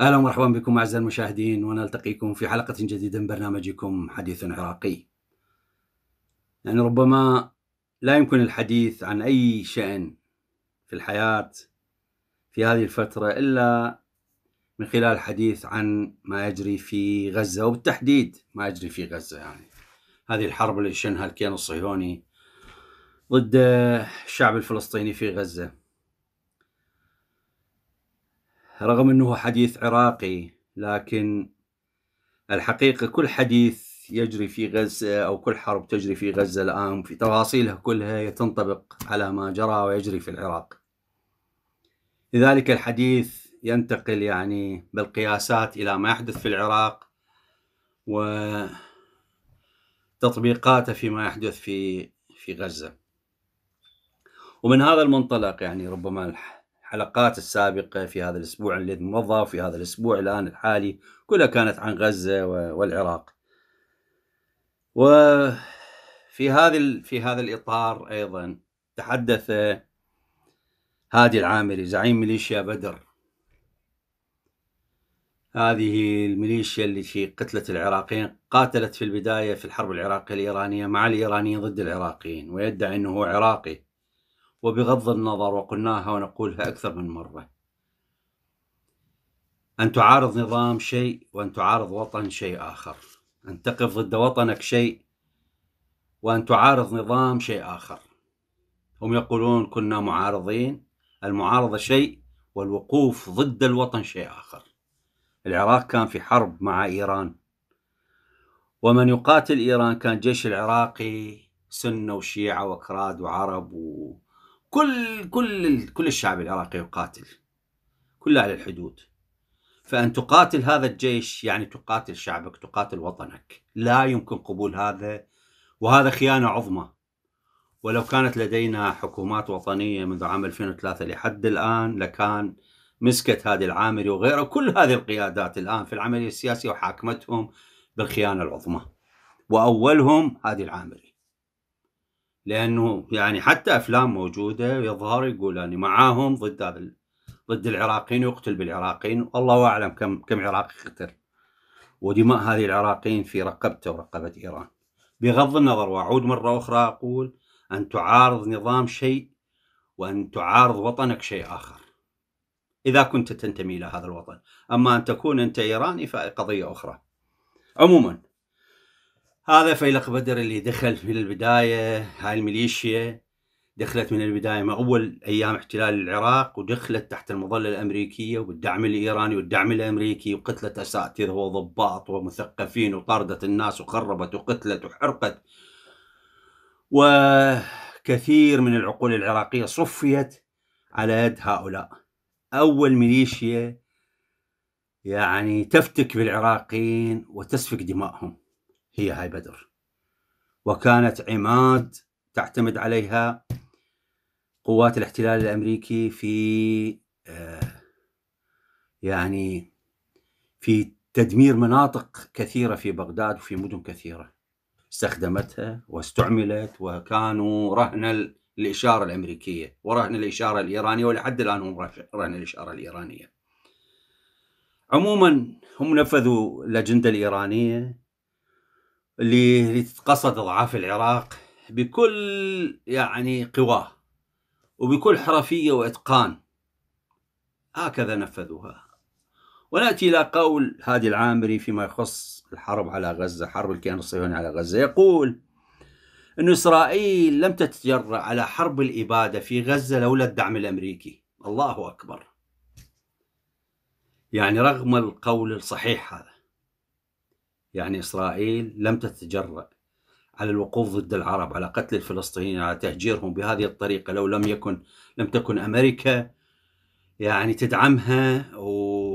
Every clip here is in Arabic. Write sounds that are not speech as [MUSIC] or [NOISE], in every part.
اهلا ومرحبا بكم اعزائي المشاهدين ونلتقيكم في حلقه جديده من برنامجكم حديث عراقي. يعني ربما لا يمكن الحديث عن اي شان في الحياه في هذه الفتره الا من خلال الحديث عن ما يجري في غزة وبالتحديد ما يجري في غزة يعني هذه الحرب اللي شنها الكيان الصهيوني ضد الشعب الفلسطيني في غزة رغم أنه حديث عراقي لكن الحقيقة كل حديث يجري في غزة أو كل حرب تجري في غزة الآن في تفاصيلها كلها تنطبق على ما جرى ويجري في العراق لذلك الحديث ينتقل يعني بالقياسات إلى ما يحدث في العراق وتطبيقاته فيما يحدث في في غزة ومن هذا المنطلق يعني ربما الحلقات السابقة في هذا الأسبوع الذي مضى وفي هذا الأسبوع الآن الحالي كلها كانت عن غزة والعراق وفي هذا في هذا الإطار أيضا تحدث هادي العامري زعيم ميليشيا بدر هذه الميليشيا اللي في قتلت العراقيين قاتلت في البداية في الحرب العراقية الإيرانية مع الإيرانيين ضد العراقيين ويدعي أنه هو عراقي وبغض النظر وقلناها ونقولها أكثر من مرة أن تعارض نظام شيء وأن تعارض وطن شيء آخر أن تقف ضد وطنك شيء وأن تعارض نظام شيء آخر هم يقولون كنا معارضين المعارضة شيء والوقوف ضد الوطن شيء آخر العراق كان في حرب مع إيران ومن يقاتل إيران كان الجيش العراقي سنة وشيعة وكراد وعرب وكل كل كل الشعب العراقي يقاتل كل أهل الحدود فأن تقاتل هذا الجيش يعني تقاتل شعبك تقاتل وطنك لا يمكن قبول هذا وهذا خيانة عظمى ولو كانت لدينا حكومات وطنية منذ عام 2003 لحد الآن لكان مسكت هذه العامري وغيره كل هذه القيادات الآن في العملية السياسية وحاكمتهم بالخيانة العظمى وأولهم هذه العامري لأنه يعني حتى أفلام موجودة يظهر يقول أني معاهم ضد هذا ضد العراقيين يقتل بالعراقيين والله أعلم كم كم عراقي قتل ودماء هذه العراقيين في رقبته ورقبة إيران بغض النظر وأعود مرة أخرى أقول أن تعارض نظام شيء وأن تعارض وطنك شيء آخر إذا كنت تنتمي إلى هذا الوطن أما أن تكون أنت إيراني فقضية أخرى عموما هذا فيلق بدر اللي دخل من البداية هاي الميليشيا دخلت من البداية من أول أيام احتلال العراق ودخلت تحت المظلة الأمريكية والدعم الإيراني والدعم الأمريكي وقتلت أساتذة وضباط ومثقفين وطاردت الناس وخربت وقتلت وحرقت وكثير من العقول العراقية صفيت على يد هؤلاء أول ميليشيا يعني تفتك بالعراقيين وتسفك دمائهم هي هاي بدر وكانت عماد تعتمد عليها قوات الاحتلال الأمريكي في آه، يعني في تدمير مناطق كثيرة في بغداد وفي مدن كثيرة استخدمتها واستعملت وكانوا رهن الإشارة الأمريكية ورهن الإشارة الإيرانية ولحد الآن هم رهن الإشارة الإيرانية عموما هم نفذوا الأجندة الإيرانية اللي تتقصد إضعاف العراق بكل يعني قواه وبكل حرفية وإتقان هكذا نفذوها ونأتي إلى قول هادي العامري فيما يخص الحرب على غزة حرب الكيان الصهيوني على غزة يقول أن إسرائيل لم تتجرأ على حرب الإبادة في غزة لولا الدعم الأمريكي الله أكبر يعني رغم القول الصحيح هذا يعني إسرائيل لم تتجرأ على الوقوف ضد العرب على قتل الفلسطينيين على تهجيرهم بهذه الطريقة لو لم يكن لم تكن أمريكا يعني تدعمها و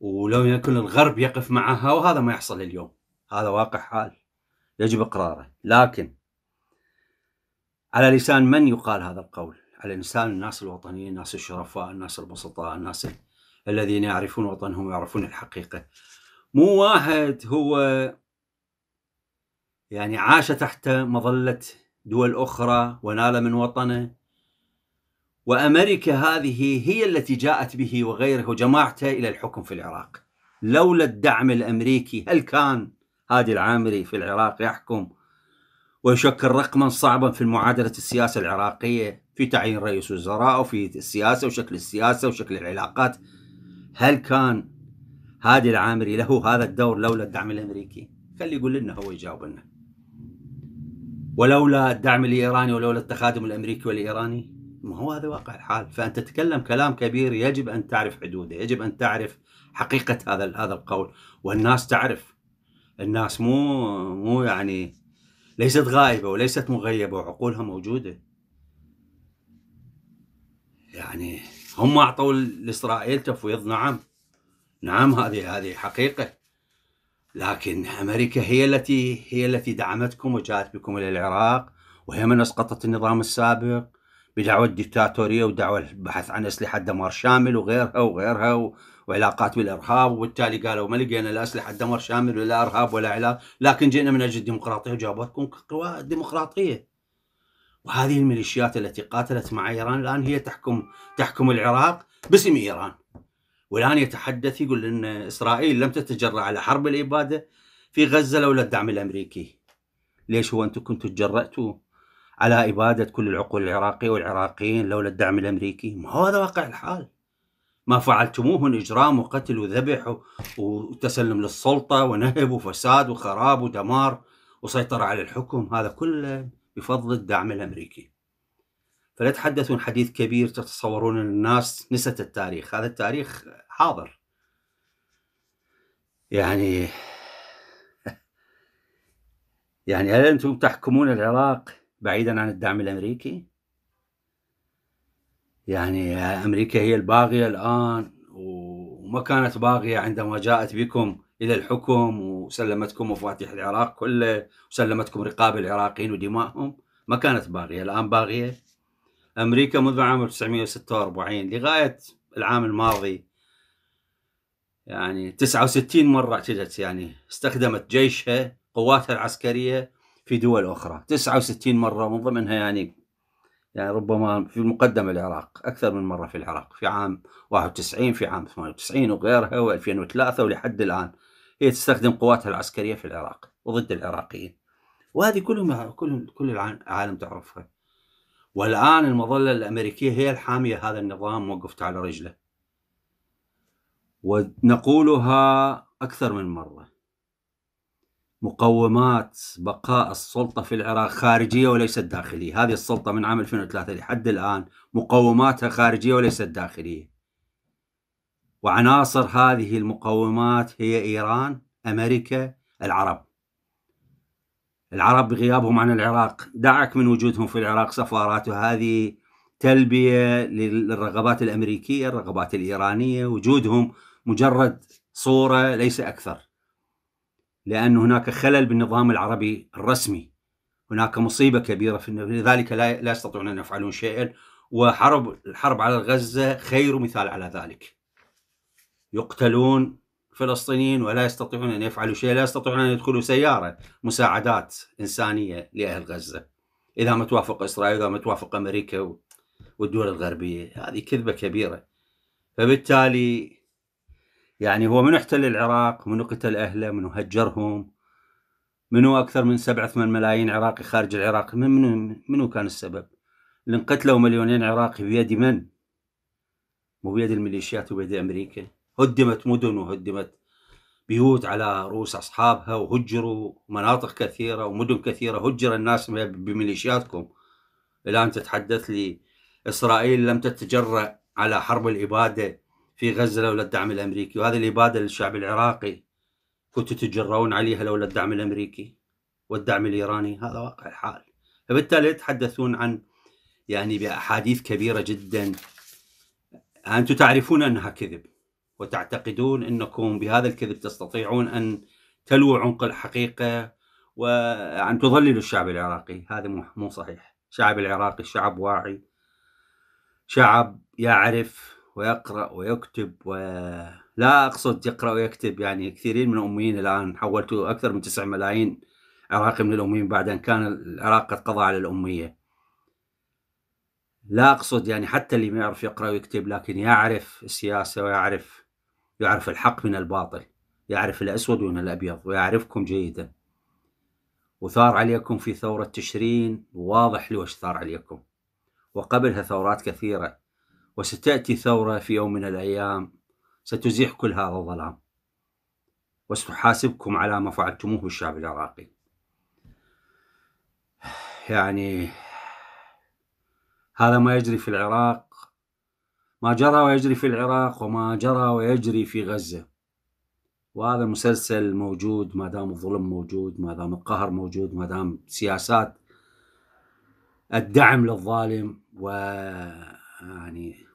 ولو يكن الغرب يقف معها وهذا ما يحصل اليوم هذا واقع حال يجب إقراره لكن على لسان من يقال هذا القول على لسان الناس الوطنيين الناس الشرفاء الناس البسطاء الناس الذين يعرفون وطنهم ويعرفون الحقيقة مو واحد هو يعني عاش تحت مظلة دول أخرى ونال من وطنه وأمريكا هذه هي التي جاءت به وغيره وجماعته إلى الحكم في العراق لولا الدعم الأمريكي هل كان هادي العامري في العراق يحكم ويشكل رقما صعبا في معادلة السياسة العراقية في تعيين رئيس وزراء وفي السياسة وشكل السياسة وشكل العلاقات هل كان هادي العامري له هذا الدور لولا الدعم الأمريكي خلي يقول لنا هو يجاوب لنا ولولا الدعم الإيراني ولولا التخادم الأمريكي والإيراني ما هو هذا واقع الحال فأنت تتكلم كلام كبير يجب أن تعرف حدوده يجب أن تعرف حقيقة هذا هذا القول والناس تعرف الناس مو مو يعني ليست غائبه وليست مغيبه وعقولها موجوده يعني هم اعطوا لاسرائيل تفويض نعم نعم هذه هذه حقيقه لكن امريكا هي التي هي التي دعمتكم وجاءت بكم الى العراق وهي من اسقطت النظام السابق بدعوة الدكتاتورية ودعوة البحث عن أسلحة دمار شامل وغيرها وغيرها و... وعلاقات بالارهاب وبالتالي قالوا ما لقينا لا اسلحه دمر شامل ولا ارهاب ولا علاج لكن جئنا من اجل الديمقراطيه وجابتكم قوى ديمقراطيه وهذه الميليشيات التي قاتلت مع ايران الان هي تحكم تحكم العراق باسم ايران والان يتحدث يقول ان اسرائيل لم تتجرا على حرب الاباده في غزه لولا الدعم الامريكي ليش هو انتم كنتوا تجرأتوا على إبادة كل العقول العراقية والعراقيين لولا الدعم الأمريكي ما هذا واقع الحال ما فعلتموه من إجرام وقتل وذبح وتسلم للسلطة ونهب وفساد وخراب ودمار وسيطرة على الحكم هذا كله بفضل الدعم الأمريكي فلا تحدثون حديث كبير تتصورون أن الناس نست التاريخ هذا التاريخ حاضر يعني [LAUGHS] يعني هل أنتم تحكمون العراق بعيدا عن الدعم الامريكي يعني امريكا هي الباغيه الان وما كانت باغيه عندما جاءت بكم الى الحكم وسلمتكم مفاتيح العراق كله وسلمتكم رقاب العراقيين ودمائهم ما كانت باغيه الان باغيه امريكا منذ عام 1946 لغايه العام الماضي يعني 69 مره اعتدت يعني استخدمت جيشها قواتها العسكريه في دول أخرى 69 مرة من ضمنها يعني يعني ربما في المقدمة العراق أكثر من مرة في العراق في عام 91 في عام 98 وغيرها و2003 ولحد الآن هي تستخدم قواتها العسكرية في العراق وضد العراقيين وهذه كلهم كل كل العالم تعرفها والآن المظلة الأمريكية هي الحامية هذا النظام وقفت على رجله ونقولها أكثر من مرة مقومات بقاء السلطة في العراق خارجية وليست داخلية هذه السلطة من عام 2003 لحد الآن مقوماتها خارجية وليست داخلية وعناصر هذه المقومات هي إيران أمريكا العرب العرب بغيابهم عن العراق دعك من وجودهم في العراق سفارات وهذه تلبية للرغبات الأمريكية الرغبات الإيرانية وجودهم مجرد صورة ليس أكثر لأن هناك خلل بالنظام العربي الرسمي هناك مصيبة كبيرة في لذلك لا, لا يستطيعون أن يفعلون شيئا وحرب الحرب على غزة خير مثال على ذلك يقتلون فلسطينيين ولا يستطيعون أن يفعلوا شيء لا يستطيعون أن يدخلوا سيارة مساعدات إنسانية لأهل غزة إذا ما توافق إسرائيل إذا ما توافق أمريكا والدول الغربية هذه كذبة كبيرة فبالتالي يعني هو منو احتل العراق منو قتل أهله منو هجرهم منو أكثر من سبعة ثمان ملايين عراقي خارج العراق من منو, منو كان السبب اللي انقتلوا مليونين عراقي بيد من مو بيد الميليشيات وبيد أمريكا هدمت مدن وهدمت بيوت على رؤوس أصحابها وهجروا مناطق كثيرة ومدن كثيرة هجر الناس بميليشياتكم الآن تتحدث لي إسرائيل لم تتجرأ على حرب الإبادة في غزة لولا الدعم الأمريكي وهذه الإبادة للشعب العراقي كنتوا تجرون عليها لولا الدعم الأمريكي والدعم الإيراني هذا واقع الحال فبالتالي يتحدثون عن يعني بأحاديث كبيرة جدا أنتم تعرفون أنها كذب وتعتقدون أنكم بهذا الكذب تستطيعون أن تلو عمق الحقيقة وأن تضللوا الشعب العراقي هذا مو صحيح الشعب العراقي شعب واعي شعب يعرف ويقرأ ويكتب و... لا أقصد يقرأ ويكتب يعني كثيرين من الأميين الآن حولتوا أكثر من 9 ملايين عراقي من الأميين بعد أن كان العراق قد قضى على الأمية لا أقصد يعني حتى اللي ما يعرف يقرأ ويكتب لكن يعرف السياسة ويعرف يعرف الحق من الباطل يعرف الأسود من الأبيض ويعرفكم جيدا وثار عليكم في ثورة تشرين واضح لوش ثار عليكم وقبلها ثورات كثيرة وستأتي ثورة في يوم من الأيام ستزيح كل هذا الظلام وستحاسبكم على ما فعلتموه بالشعب العراقي يعني هذا ما يجري في العراق ما جرى ويجري في العراق وما جرى ويجري في غزة وهذا المسلسل موجود ما دام الظلم موجود ما دام القهر موجود ما دام سياسات الدعم للظالم و يعني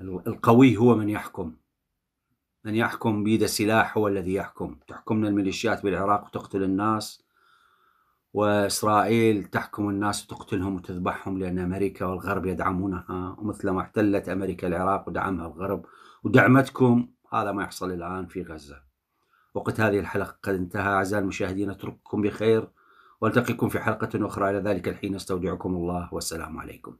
القوي هو من يحكم من يحكم بيد سلاح هو الذي يحكم تحكمنا الميليشيات بالعراق وتقتل الناس وإسرائيل تحكم الناس وتقتلهم وتذبحهم لأن أمريكا والغرب يدعمونها ومثل ما احتلت أمريكا العراق ودعمها الغرب ودعمتكم هذا ما يحصل الآن في غزة وقت هذه الحلقة قد انتهى أعزائي المشاهدين أترككم بخير والتقيكم في حلقه اخرى الى ذلك الحين استودعكم الله والسلام عليكم.